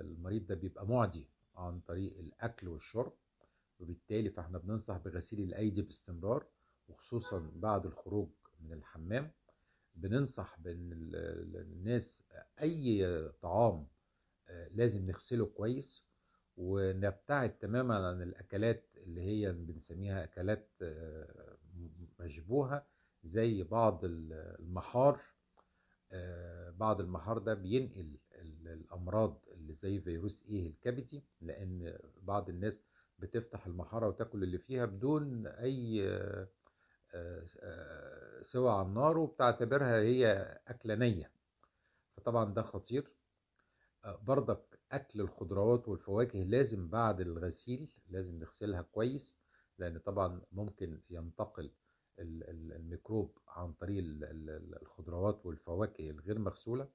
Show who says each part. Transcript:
Speaker 1: المريض ده بيبقى معدي عن طريق الأكل والشرب وبالتالي فاحنا بننصح بغسيل الأيدي باستمرار وخصوصا بعد الخروج من الحمام بننصح بأن الناس أي طعام آه، لازم نغسله كويس ونبتعد تماما عن الأكلات اللي هي بنسميها أكلات آه، مشبوهة زي بعض المحار آه، بعض المحار ده بينقل الأمراض زي فيروس ايه الكبدي لان بعض الناس بتفتح المحاره وتاكل اللي فيها بدون اي آه، آه، سوى على النار وبتعتبرها هي أكلة نية فطبعا ده خطير آه، برضك أكل الخضروات والفواكه لازم بعد الغسيل لازم نغسلها كويس لأن طبعا ممكن ينتقل الميكروب عن طريق الخضروات والفواكه الغير مغسولة